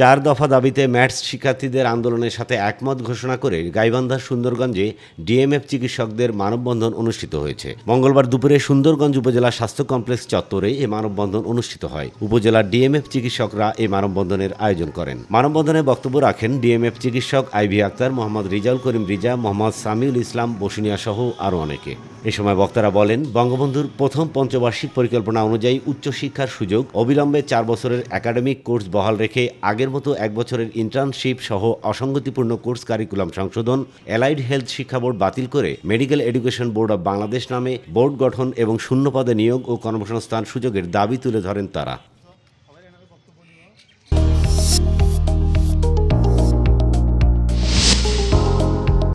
চার দফা দাবিতে ম্যাথস শিক্ষার্থীদের আন্দোলনের সাথে একমত ঘোষণা করে গাইবান্ধার সুন্দরগঞ্জে ডিএমএফ চিকিৎসকদের মানববন্ধন অনুষ্ঠিত হয়েছে মঙ্গলবার দুপুরে সুন্দরগঞ্জ উপজেলা স্বাস্থ্য কমপ্লেক্স চত্বরে এই মানববন্ধন অনুষ্ঠিত হয় উপজেলার ডিএমএফ চিকিৎসকরা এই মানববন্ধনের আয়োজন করেন মানববন্ধনে বক্তব্য রাখেন ডিএমএফ চিকিৎসক আইভি আক্তার মোহাম্মদ রিজাউল করিম রিজা মোহাম্মদ সামিউল ইসলাম বসুনিয়া সহ আরও অনেকে এ সময় বক্তারা বলেন বঙ্গবন্ধুর প্রথম পঞ্চবার্ষিক পরিকল্পনা অনুযায়ী উচ্চশিক্ষার সুযোগ অবিলম্বে চার বছরের একাডেমিক কোর্স বহাল রেখে আগের মতো এক বছরের ইন্টার্নশিপ সহ অসঙ্গতিপূর্ণ কোর্স কারিকুলাম সংশোধন অ্যালাইড হেলথ শিক্ষা বোর্ড বাতিল করে medical education board of Bangladesh নামে বোর্ড গঠন এবং শূন্যপদে নিয়োগ ও কর্মসংস্থান সুযোগের দাবি তুলে ধরেন তারা